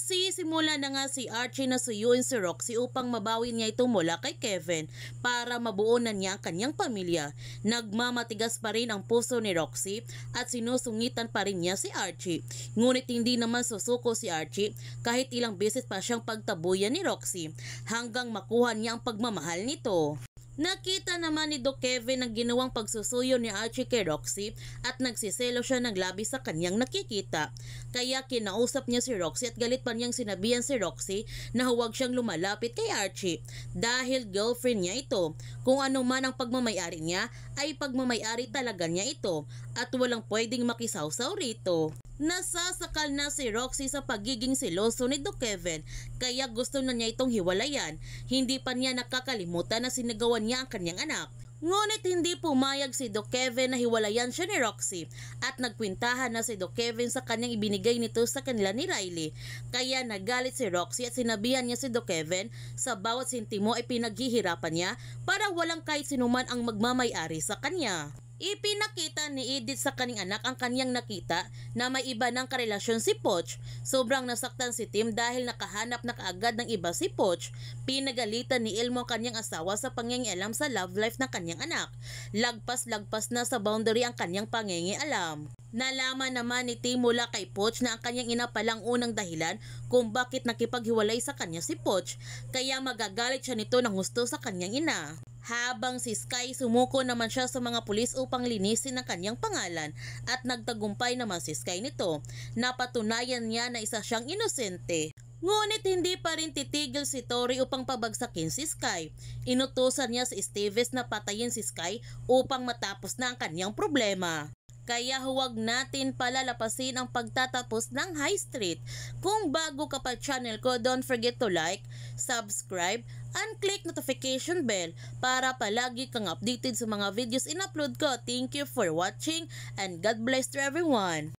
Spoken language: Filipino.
Nagsisimula na nga si Archie na suyuin si Roxy upang mabawi niya ito mula kay Kevin para mabuo na niya ang kanyang pamilya. Nagmamatigas pa rin ang puso ni Roxy at sinusungitan pa rin niya si Archie. Ngunit hindi naman susuko si Archie kahit ilang beses pa siyang pagtabuyan ni Roxy hanggang makuha niya ang pagmamahal nito. Nakita naman ni Doc Kevin ang ginawang pagsusuyo ni Archie kay Roxy at nagsiselo siya ng labi sa kanyang nakikita. Kaya kinausap niya si Roxy at galit pa niyang sinabihan si Roxy na huwag siyang lumalapit kay Archie dahil girlfriend niya ito. Kung ano man ang pagmamayari niya ay pagmamayari talaga niya ito at walang pwedeng makisawsaw rito. Nasasakal na si Roxy sa pagiging siloso ni Doc Kevin kaya gusto na niya itong hiwalayan. Hindi pa niya nakakalimutan na sinagawan niya ang kanyang anak. Ngunit hindi pumayag si Doc Kevin na hiwalayan siya ni Roxy at nagkwintahan na si Doc Kevin sa kanyang ibinigay nito sa kanila ni Riley. Kaya nagalit si Roxy at sinabihan niya si Doc Kevin sa bawat sintimo ay pinaghihirapan niya para walang kahit sinuman ang magmamayari sa kanya. Ipinakita ni Edith sa kaning anak ang kaniyang nakita na may iba ng karelasyon si Poch. Sobrang nasaktan si Tim dahil nakahanap na kaagad ng iba si Poch. Pinagalitan ni Elmo ang kaniyang asawa sa pangingialam sa love life ng kaniyang anak. Lagpas-lagpas na sa boundary ang kaniyang pangingialam. Nalaman naman ni Tim mula kay Poch na ang kanyang ina palang unang dahilan kung bakit nakipaghiwalay sa kanya si Poch, kaya magagalit siya nito ng gusto sa kanyang ina. Habang si Sky sumuko naman siya sa mga pulis upang linisin ang kanyang pangalan at nagtagumpay naman si Sky nito. Napatunayan niya na isa siyang inosente. Ngunit hindi pa rin titigil si Tori upang pabagsakin si Sky. Inutusan niya si Stevens na patayin si Sky upang matapos na ang kanyang problema. Kaya huwag natin palalapasin ang pagtatapos ng High Street. Kung bago ka pa channel ko, don't forget to like, subscribe, unclick notification bell para palagi kang updated sa mga videos in-upload ko. Thank you for watching and God bless to everyone!